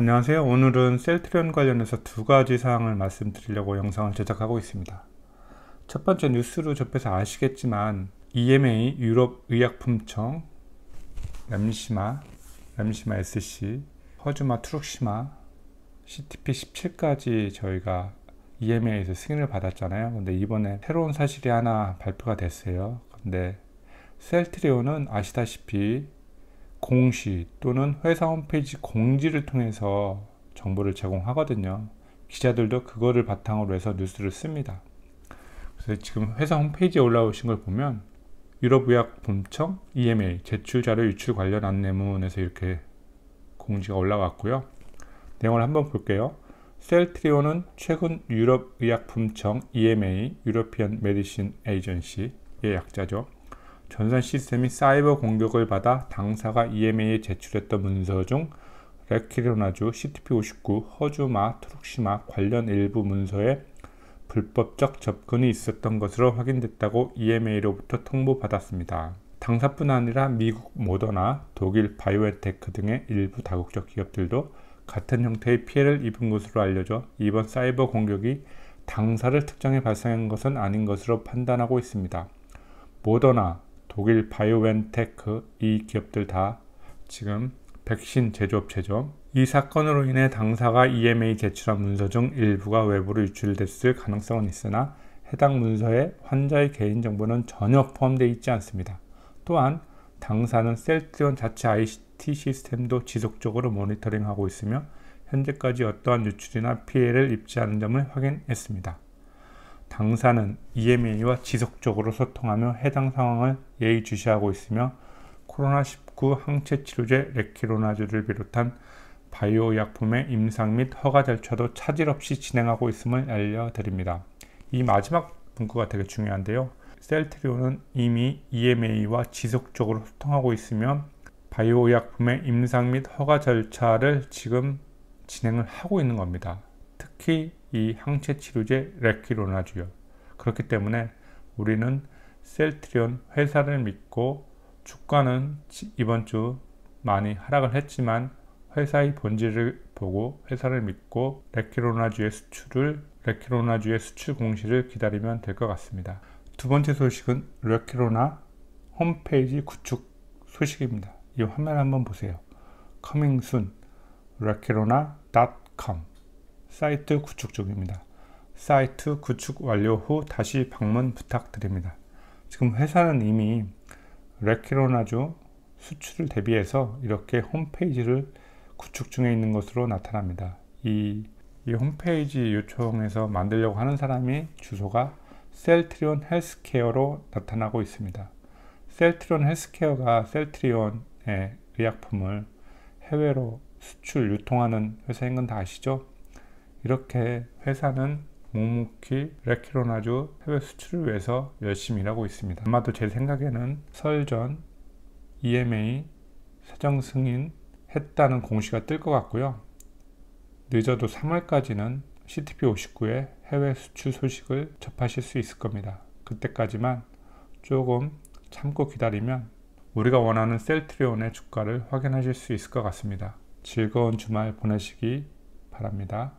안녕하세요. 오늘은 셀트리온 관련해서 두 가지 사항을 말씀드리려고 영상을 제작하고 있습니다. 첫 번째 뉴스로 접해서 아시겠지만 EMA 유럽 의약품청 람시마, 람시마 SC, 허즈마 트룩시마, CTP 17까지 저희가 EMA에서 승인을 받았잖아요. 근데 이번에 새로운 사실이 하나 발표가 됐어요. 근데 셀트리온은 아시다시피 공시 또는 회사 홈페이지 공지를 통해서 정보를 제공하거든요. 기자들도 그거를 바탕으로 해서 뉴스를 씁니다. 그래서 지금 회사 홈페이지에 올라오신 걸 보면 유럽의약품청 EMA 제출자료 유출 관련 안내문에서 이렇게 공지가 올라왔고요. 내용을 한번 볼게요. 셀트리온은 최근 유럽의약품청 EMA, 유러피언 메디신 에이전시의 약자죠. 전산 시스템이 사이버 공격을 받아 당사가 EMA에 제출했던 문서 중 레키로나주 CTP59 허주마 트룩시마 관련 일부 문서에 불법적 접근이 있었던 것으로 확인됐다고 EMA로부터 통보받았습니다. 당사뿐 아니라 미국 모더나 독일 바이오엔테크 등의 일부 다국적 기업들도 같은 형태의 피해를 입은 것으로 알려져 이번 사이버 공격이 당사를 특정해 발생한 것은 아닌 것으로 판단하고 있습니다. 모더나, 독일 바이오웬테크이 기업들 다 지금 백신 제조업체죠. 이 사건으로 인해 당사가 EMA 제출한 문서 중 일부가 외부로 유출됐을 가능성은 있으나 해당 문서에 환자의 개인정보는 전혀 포함되어 있지 않습니다. 또한 당사는 셀트리온 자체 ICT 시스템도 지속적으로 모니터링하고 있으며 현재까지 어떠한 유출이나 피해를 입지 않은 점을 확인했습니다. 당사는 EMA와 지속적으로 소통하며 해당 상황을 예의주시하고 있으며 코로나19 항체 치료제 레키로나주를 비롯한 바이오 약품의 임상 및 허가 절차도 차질 없이 진행하고 있음을 알려드립니다. 이 마지막 문구가 되게 중요한데요. 셀트리온은 이미 EMA와 지속적으로 소통하고 있으며 바이오 약품의 임상 및 허가 절차를 지금 진행을 하고 있는 겁니다. 특히 이 항체 치료제 레키로나주요. 그렇기 때문에 우리는 셀트리온 회사를 믿고 주가는 이번 주 많이 하락을 했지만 회사의 본질을 보고 회사를 믿고 레키로나주의 수출을 레키로나주의 수출 공시를 기다리면 될 것 같습니다. 두 번째 소식은 레키로나 홈페이지 구축 소식입니다. 이 화면 한번 보세요. 커밍순 레키로나.com 사이트 구축 중입니다. 사이트 구축 완료 후 다시 방문 부탁드립니다. 지금 회사는 이미 레키로나주 수출을 대비해서 이렇게 홈페이지를 구축 중에 있는 것으로 나타납니다. 이, 이 홈페이지 요청에서 만들려고 하는 사람이 주소가 셀트리온 헬스케어로 나타나고 있습니다. 셀트리온 헬스케어가 셀트리온의 의약품을 해외로 수출 유통하는 회사인 건 다 아시죠? 이렇게 회사는 묵묵히 레키로나주 해외 수출을 위해서 열심히 일하고 있습니다. 아마도 제 생각에는 설전, EMA, 사정 승인 했다는 공시가 뜰 것 같고요. 늦어도 3월까지는 CTP 59의 해외 수출 소식을 접하실 수 있을 겁니다. 그때까지만 조금 참고 기다리면 우리가 원하는 셀트리온의 주가를 확인하실 수 있을 것 같습니다. 즐거운 주말 보내시기 바랍니다.